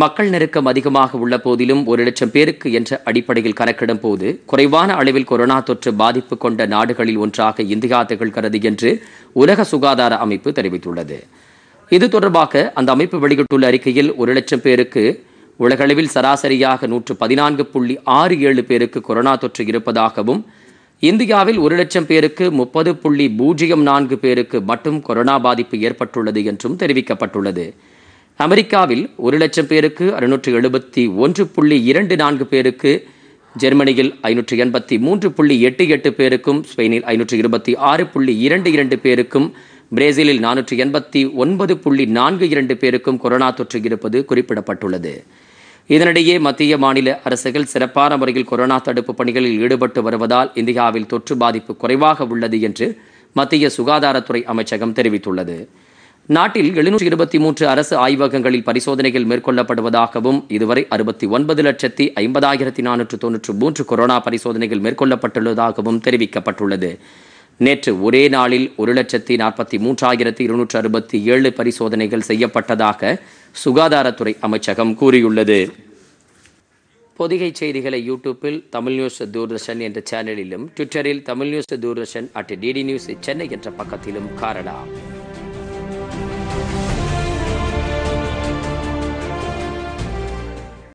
மக்கள் நெருக்கம் அதிகமாக உள்ள போதிலும் ஒரு லட்சம் பேருக்கு என்ற அடிப்படையில் கணக்கிடும் போது குறைவான அளவில் கொரோனா தொற்று பாதிப்பு கொண்ட நாடுகளில் ஒன்றாக இந்தியா திகழ்கிறது என்று உலக சுகாதார அமைப்பு தெரிவித்துள்ளது இது தொடர்பாக அந்த அமைப்பு வெளியிட்டுள்ள அறிக்கையில் ஒரு லட்சம் பேருக்கு உலகளவில் சராசரியாக நூற்று பதினான்கு புள்ளி ஆறு ஏழு பேருக்கு கொரோனா தொற்று இருப்பதாகவும் இந்தியாவில் ஒரு லட்சம் பேருக்கு முப்பது புள்ளி பூஜ்ஜியம் நான்கு பேருக்கு மட்டும் கொரோனா பாதிப்பு ஏற்பட்டுள்ளது என்றும் தெரிவிக்கப்பட்டுள்ளது அமெரிக்காவில் ஒரு லட்சம் பேருக்கு அறுநூற்று எழுபத்தி ஒன்று புள்ளி இரண்டு நான்கு பேருக்கு ஜெர்மனியில் ஐநூற்று எண்பத்தி மூன்று புள்ளி எட்டு எட்டு பேருக்கும் ஸ்பெயினில் ஐநூற்று இருபத்தி ஆறு புள்ளி இரண்டு இரண்டு பேருக்கும் பிரேசிலில் நானூற்று எண்பத்தி ஒன்பது புள்ளி நான்கு இரண்டு பேருக்கும் கொரோனா தொற்று இருப்பது குறிப்பிடப்பட்டுள்ளது இதனிடையே மத்திய மாநில அரசுகள் சிறப்பான முறையில் கொரோனா தடுப்பு பணிகளில் ஈடுபட்டு வருவதால் இந்தியாவில் தொற்று பாதிப்பு குறைவாக உள்ளது என்று மத்திய சுகாதாரத்துறை அமைச்சகம் தெரிவித்துள்ளது நாட்டில் எழுநூற்றி இருபத்தி மூன்று அரசு ஆய்வகங்களில் பரிசோதனைகள் மேற்கொள்ளப்படுவதாகவும் இதுவரை அறுபத்தி ஒன்பது லட்சத்தி ஐம்பதாயிரத்தி நானூற்று தொன்னூற்று மூன்று கொரோனா பரிசோதனைகள் மேற்கொள்ளப்பட்டுள்ளதாகவும் தெரிவிக்கப்பட்டுள்ளது நேற்று ஒரே நாளில் ஒரு லட்சத்தி நாற்பத்தி மூன்றாயிரத்தி இருநூற்று அறுபத்தி ஏழு பரிசோதனைகள் செய்யப்பட்டதாக சுகாதாரத்துறை அமைச்சகம் கூறியுள்ளது பொதிகை செய்திகளை யூடியூப்பில் தமிழ் நியூஸ் தூர்தர்ஷன் என்ற சேனலிலும் ட்விட்டரில் Tamil news Doordarshan at DD news Chennai என்ற பக்கத்திலும் காரணம்